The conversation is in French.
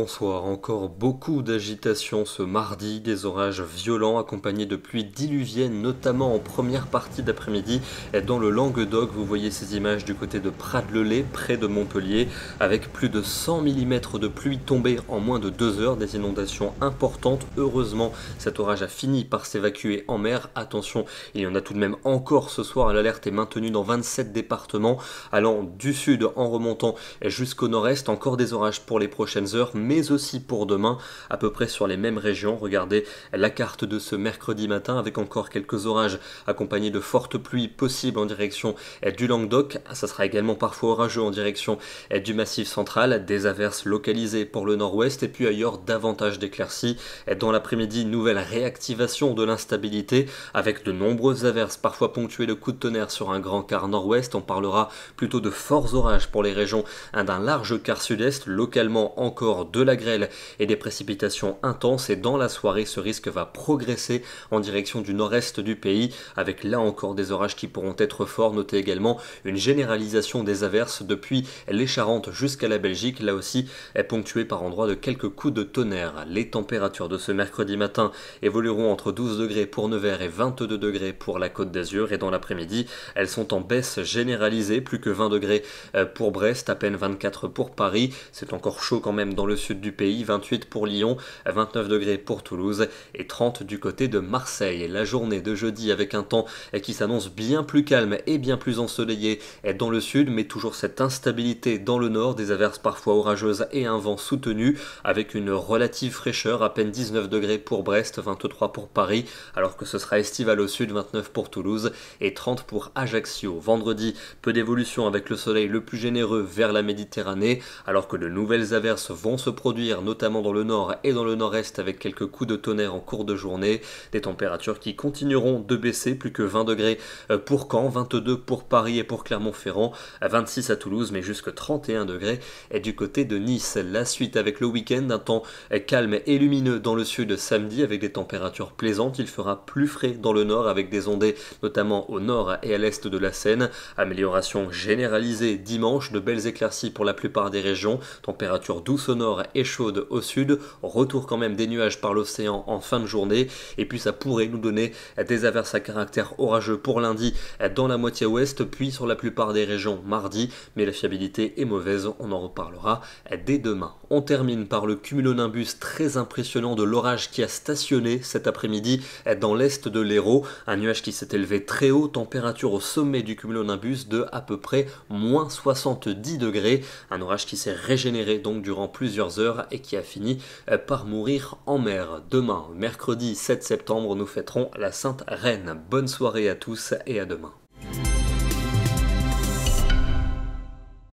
Bonsoir, encore beaucoup d'agitation ce mardi, des orages violents accompagnés de pluies diluviennes, notamment en première partie d'après-midi. Dans le Languedoc, vous voyez ces images du côté de Prades-le-Lay, près de Montpellier, avec plus de 100 mm de pluie tombée en moins de deux heures, des inondations importantes. Heureusement, cet orage a fini par s'évacuer en mer. Attention, il y en a tout de même encore ce soir. L'alerte est maintenue dans 27 départements, allant du sud en remontant jusqu'au nord-est. Encore des orages pour les prochaines heures mais aussi pour demain, à peu près sur les mêmes régions. Regardez la carte de ce mercredi matin avec encore quelques orages accompagnés de fortes pluies possibles en direction du Languedoc. Ça sera également parfois orageux en direction du Massif central, des averses localisées pour le nord-ouest et puis ailleurs davantage d'éclaircies. Dans l'après-midi, nouvelle réactivation de l'instabilité avec de nombreuses averses parfois ponctuées de coups de tonnerre sur un grand quart nord-ouest. On parlera plutôt de forts orages pour les régions d'un large quart sud-est, localement encore de de la grêle et des précipitations intenses et dans la soirée ce risque va progresser en direction du nord-est du pays avec là encore des orages qui pourront être forts. Notez également une généralisation des averses depuis les Charentes jusqu'à la Belgique, là aussi est ponctuée par endroits de quelques coups de tonnerre. Les températures de ce mercredi matin évolueront entre 12 degrés pour Nevers et 22 degrés pour la Côte d'Azur et dans l'après-midi elles sont en baisse généralisée, plus que 20 degrés euh, pour Brest, à peine 24 pour Paris. C'est encore chaud quand même dans le sud du pays, 28 pour Lyon, 29 degrés pour Toulouse et 30 du côté de Marseille. La journée de jeudi avec un temps qui s'annonce bien plus calme et bien plus ensoleillé est dans le sud, mais toujours cette instabilité dans le nord, des averses parfois orageuses et un vent soutenu avec une relative fraîcheur, à peine 19 degrés pour Brest, 23 pour Paris, alors que ce sera estival au sud, 29 pour Toulouse et 30 pour Ajaccio. Vendredi, peu d'évolution avec le soleil le plus généreux vers la Méditerranée, alors que de nouvelles averses vont se produire, notamment dans le nord et dans le nord-est avec quelques coups de tonnerre en cours de journée. Des températures qui continueront de baisser, plus que 20 degrés euh, pour Caen, 22 pour Paris et pour Clermont-Ferrand, 26 à Toulouse, mais jusque 31 degrés et du côté de Nice. La suite avec le week-end, un temps euh, calme et lumineux dans le sud samedi avec des températures plaisantes. Il fera plus frais dans le nord avec des ondées notamment au nord et à l'est de la Seine. Amélioration généralisée dimanche, de belles éclaircies pour la plupart des régions, Températures douces au nord et chaude au sud. Retour quand même des nuages par l'océan en fin de journée. Et puis ça pourrait nous donner des averses à caractère orageux pour lundi dans la moitié ouest, puis sur la plupart des régions mardi. Mais la fiabilité est mauvaise, on en reparlera dès demain. On termine par le cumulonimbus très impressionnant de l'orage qui a stationné cet après-midi dans l'est de l'Hérault. Un nuage qui s'est élevé très haut, température au sommet du cumulonimbus de à peu près moins 70 degrés. Un orage qui s'est régénéré donc durant plusieurs et qui a fini euh, par mourir en mer. Demain, mercredi 7 septembre, nous fêterons la Sainte Reine. Bonne soirée à tous et à demain.